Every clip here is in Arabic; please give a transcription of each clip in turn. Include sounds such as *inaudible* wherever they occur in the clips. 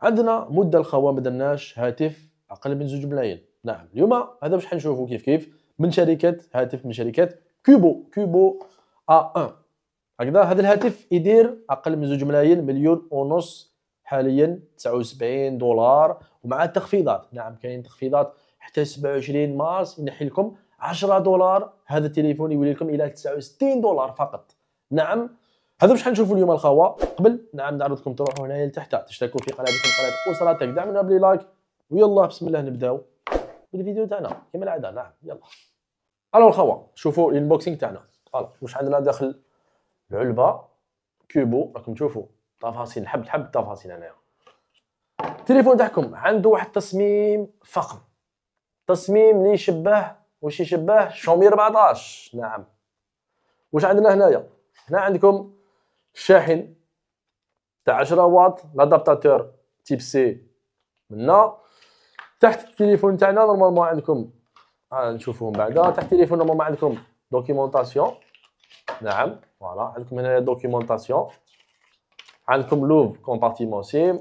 عندنا مده الخوان ما درناش هاتف اقل من زوج ملايين نعم اليوم هذا باش حنشوفو كيف كيف من شركه هاتف من شركه كوبو كوبو A1 هكذا هذا الهاتف يدير اقل من زوج ملايين مليون ونص حاليا 79 دولار ومع التخفيضات نعم كاين تخفيضات حتى 27 مارس ينحي لكم 10 دولار هذا التليفون يولي لكم الى 69 دولار فقط نعم هذا باش حنشوفوا اليوم الخوا قبل نعم نعرضكم تروحوا هنايا لتحت تشتركوا في قناتكم قناه اسرتك دعمنا بلي لايك ويلا بسم الله نبداو بالفيديو تاعنا كما العاده نعم يلا الو الخوا شوفوا الانبوكسينغ تاعنا الو واش عندنا داخل العلبه كيبو راكم تشوفوا تفاصيل حب حب التفاصيل هنايا التليفون تاعكم عنده واحد التصميم فخم تصميم لي يشبه واش يشبه شومي 14 نعم واش عندنا هنايا هنا عندكم شاحن تاع 10 واط لادابتاتور تيب سي منا تحت التليفون تاعنا نورمالمون عندكم آه، من بعد تحت التليفون نورمالمون عندكم دوكيومونطاسيون نعم فوالا عندكم هنا دوكيومونطاسيون عندكم لوف كومبارتيمون سيم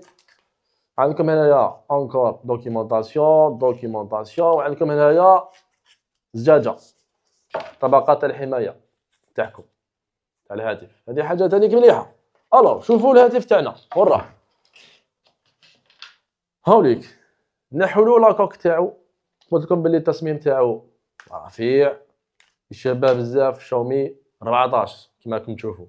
عندكم هنايا انكور دوكيومونطاسيون دوكيومونطاسيون وعندكم هنايا زجاجه طبقات الحمايه تاعكم تاع الهاتف هذه حاجه تانيك مليحه الو شوفوا الهاتف تاعنا وين راه هاوليك نحلو لاكوك تاعو قلت لكم باللي التصميم تاعو رفيع الشباب بزاف شاومي 14 كما راكم تشوفوا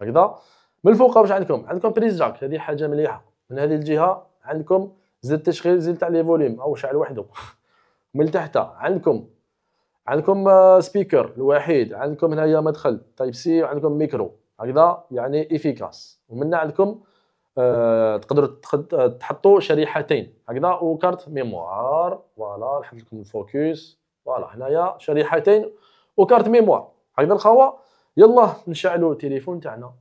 هكذا من الفوق واش عندكم عندكم بريز جاك هذه حاجه مليحه من هذه الجهه عندكم زد التشغيل زد تاع لي فوليوم او شعل وحده *laughs* من تحت عندكم عندكم سبيكر الوحيد عندكم هنايا مدخل تايب سي وعندكم ميكرو هكذا يعني افيكاس هنا عندكم أه تقدروا تحطوا شريحتين هكذا وكارت ميموار فوالا نحط لكم الفوكس فوالا هنايا شريحتين وكارت ميموار هكذا الخوا يلا نشعلوا التليفون تاعنا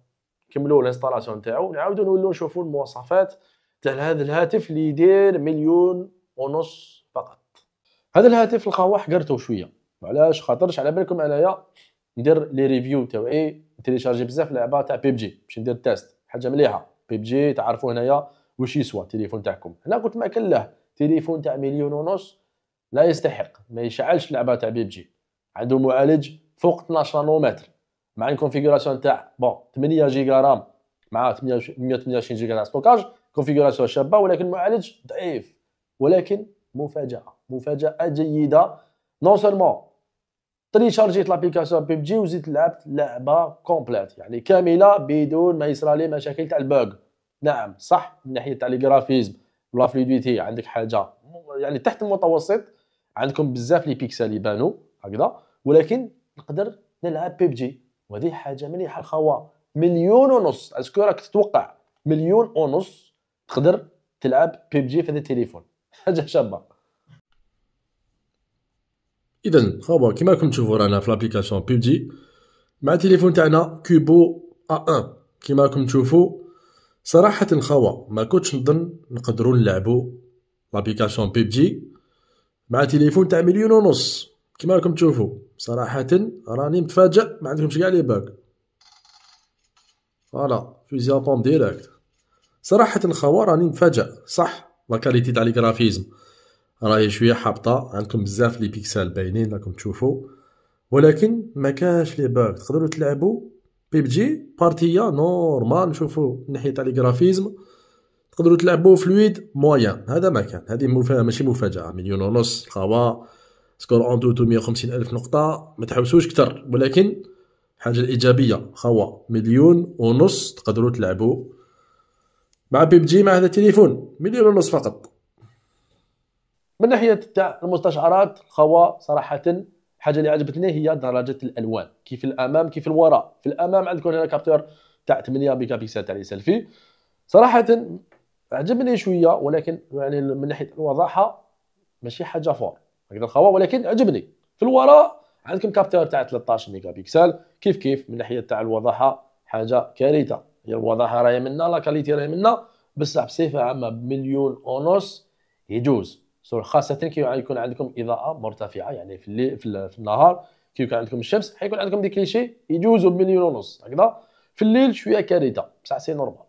نكملوا الانستالاسيون تاعو نعاودوا نولوا نشوفوا المواصفات تاع هذا الهاتف اللي يدير مليون ونص فقط هذا الهاتف الخوا حقرته شويه وعلاش خاطرش على بالكم انايا ندير لي ريفيو تاوعي تيليشارجي بزاف لعبه تاع بيبجي باش ندير تيست حاجه مليحه بيبجي تعرفوا هنايا واش يسوى التليفون تاعكم هنا قلت ما كان له تليفون تاع مليون ونص لا يستحق ما يشعلش لعبه تاع بيبجي عنده معالج فوق 12 نانومتر مع الكونفيغوراسيون تاع بون 8 جيجا رام مع 128 جيجا تاع ستوكاج كونفيغوراسيون شابه ولكن معالج ضعيف ولكن مفاجاه مفاجاه جيده نون سولمون تريشارجيت لابليكاسيون ببجي وزيد لعبت لعبه كومبليت يعني كامله بدون ما يصرى لي مشاكل تاع البوغ نعم صح من ناحيه تاع الجرافيزم ولا فلويديتي عندك حاجه يعني تحت المتوسط عندكم بزاف لي بيكسل يبانو هكذا ولكن نقدر نلعب ببجي وهذه حاجه مليحه الخوا مليون ونص اسكو راك تتوقع مليون ونص تقدر تلعب ببجي في هذا التليفون *laughs* حاجه شابه اذا ها كيما كما راكم تشوفوا رانا في لابليكاسيون بيبجي مع التليفون تاعنا كوبو ا1 كما راكم تشوفوا صراحه خوا ما كنتش نظن نقدروا نلعبوا لابليكاسيون بيبجي مع تليفون تاع مليون ونص كما راكم تشوفوا صراحه راني متفاجئ ما عندكمش كاع لي باك فوالا فيزيا بوم ديريكت صراحه خوا راني متفاجئ صح لا كاليتي تاع لي غرافيزم راهي شويه حابطه عندكم بزاف لي بيكسل باينين راكم تشوفوا ولكن ما كاش لي باك تقدروا تلعبوا بيبجي بارتيه نورمال نشوفوا من ناحيه تاع لي جرافيزم تقدروا تلعبوا فلويد مويان هذا ما كان هذه مفا... ماشي مفاجاه مليون ونص تلقاوها سكور اون مية 150 الف نقطه ما تحوسوش كثر ولكن حاجه الايجابيه خوا مليون ونص تقدروا تلعبوا مع بيبجي مع هذا التليفون مليون ونص فقط من ناحيه تاع المستشعرات خوا صراحه الحاجه اللي عجبتني هي درجه الالوان كيف الامام كيف الوراء في الامام عندكم هنا كابتور تاع 8 ميجا بكسل تاع سيلفي صراحه عجبني شويه ولكن يعني من ناحيه الوضاحه ماشي حاجه فور هكذا الخوا ولكن عجبني في الوراء عندكم كابتور تاع 13 ميجا بكسل كيف كيف من ناحيه تاع الوضاحه حاجه كارثه هي الوضاحه راهي منا لا كاليتي راهي منا بصح بصفه عامه بمليون ونص يجوز خاصه كي يكون عندكم اضاءه مرتفعه يعني في الليل في النهار كي يكون عندكم الشمس حيكون عندكم دي كليشي يجوزوا بمليون ونص هكذا في الليل شويه كارثه بصح سي نورمال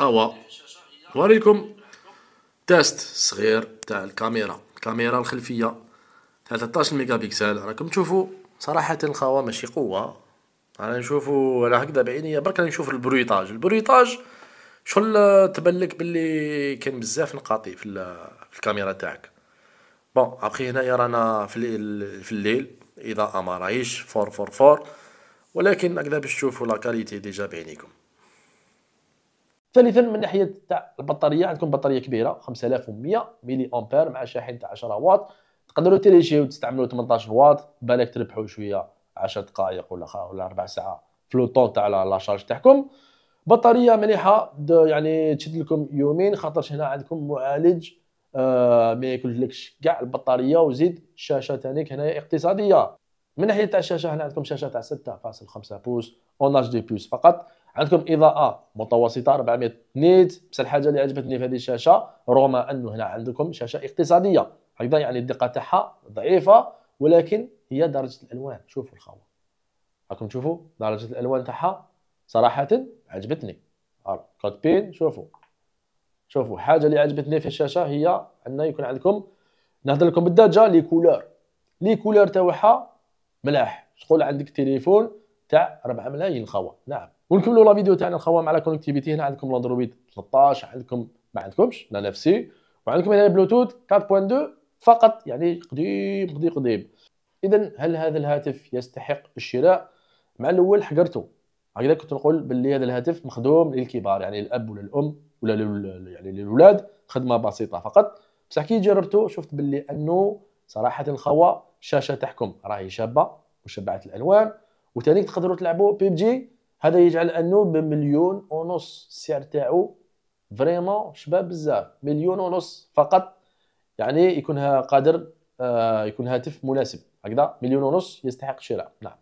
هوا وريكم تيست صغير تاع الكاميرا الكاميرا الخلفيه 13 ميجا بكسل راكم تشوفوا صراحه الخوا ماشي قوه انا نشوفو انا هكذا بعيني برك نشوف البرويطاج البرويطاج شغل تبلك باللي كان بزاف نقاطي في, في الكاميرا تاعك بون ابخي هنايا رانا في الليل في الليل اضاءه ما راهيش فور فور فور ولكن هكذا باش تشوفوا لا كاليتي ديجا بعينيكم ثالثا من ناحيه تاع البطاريه عندكم بطاريه كبيره 5100 ملي امبير مع شاحن تاع 10 واط تقدروا تيليجيو تستعملوا 18 واط بالك تربحوا شويه 10 دقائق ولا ولا ربع ساعه فلوطون تاع لا شارج تاعكم بطاريه مليحه يعني تشد لكم يومين خاطرش هنا عندكم معالج آه ما لكش كاع البطاريه وزيد شاشه تاعك هنا اقتصاديه من ناحيه تاع الشاشه هنا عندكم شاشه تاع 6.5 بوص اون اتش دي بلس فقط عندكم اضاءه متوسطه 400 نيت بس الحاجه اللي عجبتني في هذه الشاشه رغم انه هنا عندكم شاشه اقتصاديه هكذا يعني الدقه تاعها ضعيفه ولكن هي درجه الالوان شوفوا الخوه راكم تشوفوا درجه الالوان تاعها صراحه عجبتني كود آه، بين شوفوا شوفوا حاجه اللي عجبتني في الشاشه هي ان يكون عندكم نهضر لكم بالدرجة لي كولور لي كولور تاعها ملاح شغل عندك تليفون تاع 4 ملايين خوا نعم ونكملوا لا فيديو تاعنا الخوا مع لا كونكتيفيتي هنا عندكم الاندرويد 13 عندكم ما عندكمش لا نفسي وعندكم هنا البلوتوث 4.2 فقط يعني قديم قديم قديم اذا هل هذا الهاتف يستحق الشراء مع الاول حقرته هكذا كنت نقول باللي هذا الهاتف مخدوم للكبار يعني الاب ولا الام ولا يعني للولاد خدمه بسيطه فقط بصح كي جربته شفت باللي انه صراحه الخوا الشاشه تحكم راهي شابه وشبعت الالوان وثاني تقدروا تلعبوا بيبجي هذا يجعل انه بمليون ونص السعر تاعو فريمون شباب بزاف مليون ونص فقط يعني يكون قادر آه، يكون هاتف مناسب هكذا مليون ونص يستحق شراء نعم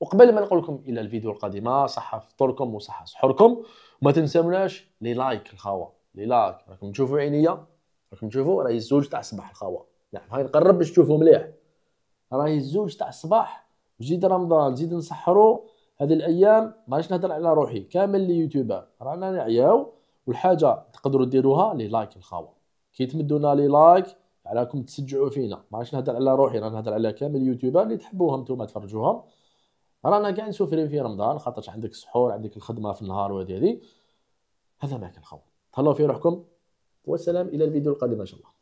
وقبل ما نقول لكم الى الفيديو القادمه صحه فطوركم وصحه سحوركم وما تنساوناش لي لايك الخاوه لي لايك راكم تشوفوا عينيا راكم تشوفوا راهي الزوج تاع الصباح الخاوه نعم هاي نقرب باش تشوفوا مليح راهي الزوج تاع الصباح وزيد رمضان زيد نسحروا هذه الايام ماناش نهضر على روحي كامل لي يوتيوبر رانا نعياو والحاجه تقدروا ديروها لي لايك الخاوه كي تمدونا لي لايك علىكم تشجعوا فينا عادش نهدر على روحي راه نهدر على كامل اليوتيوبر اللي تحبوهم نتوما تفرجوهم رانا كاع نسوفرين في رمضان خاطرش عندك سحور عندك الخدمه في النهار وهذه هذا ما كان خويا تهلاو في روحكم والسلام الى الفيديو القادم ان شاء الله